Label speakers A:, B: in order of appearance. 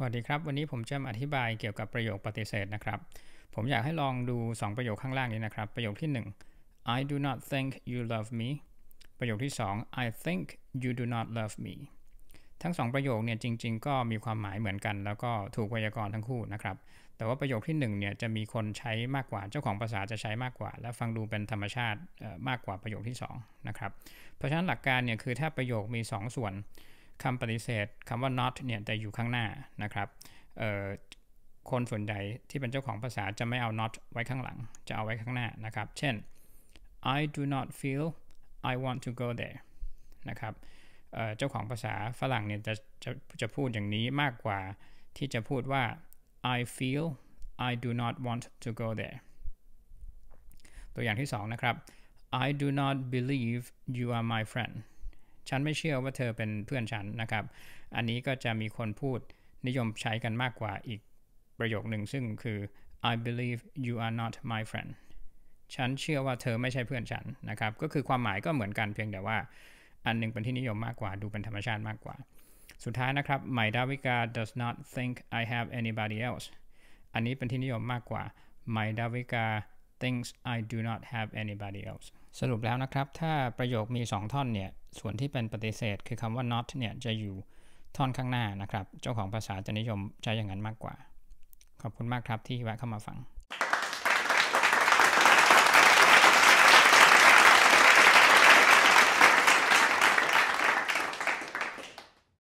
A: สวัสดีครับ วันนี้ผมจะมาอธิบายเกี่ยวกับประโยคปฏิเสธนะครับ ผมอยากให้ลองดู 2 ประโยคข้างล่างนี้นะครับ ประโยคที่ 1 I do not think you love me ประโยคที่ 2 I think you do not love me ทั้ง 2 ประโยคเนี่ยจริงๆก็มีความหมายเหมือนกัน แล้วก็ถูกไวยากรณ์ทั้งคู่นะครับแต่ว่าประโยคที่1เนี่ยจะมีคนใช้มากกว่าเจ้าของภาษาจะใช้มากกว่าและฟังดูเป็นธรรมชาติมากกว่าประโยคที่2นะครับเพราะฉะนั้นหลักการเนี่ยคือถ้าประโยคมี 2 ส่วนคำปฏิเสธคำว่า not เนี่ย แต่อยู่ข้างหน้านะครับ คนส่วนใหญ่ที่เป็นเจ้าของภาษาจะไม่เอา not ไว้ข้างหลังจะเอาไว้ข้างหน้านะครับ เช่น I do not feel I want to go there นะครับ เจ้าของภาษาฝรั่งเนี่ยจะจะจะพูดอย่างนี้มากกว่าที่จะพูดว่า I feel I do not want to go there ตัวอย่างที่สองนะครับ I do not believe you are my friend ฉันไม่เชื่อว่าเธอเป็นเพื่อนฉันนะครับ อันนี้ก็จะมีคนพูดนิยมใช้กันมากกว่าอีกประโยคหนึ่งซึ่งคือ I believe you are not my friend ฉันเชื่อว่าเธอไม่ใช่เพื่อนฉันนะครับ ก็คือความหมายก็เหมือนกันเพียงแต่ว่า อันนึงเป็นที่นิยมมากกว่าดูเป็นธรรมชาติมากกว่า สุดท้ายนะครับใหม่ดาวิกา does not think I have anybody else อันนี้เป็นที่นิยมมากกว่าใหม่ดาวิกา thinks I do not have anybody else สรุปแล้วนะครับ ถ้าประโยคมี2ท่อนเนี่ย ส่วนที่เป็นปฏิเสธคือคำว่า not เนี่ย จะอยู่ท่อนข้างหน้านะครับ เจ้าของภาษาจะนิยมใช้อย่างนั้นมากกว่า ขอบคุณมากครับที่แวะเข้ามาฟัง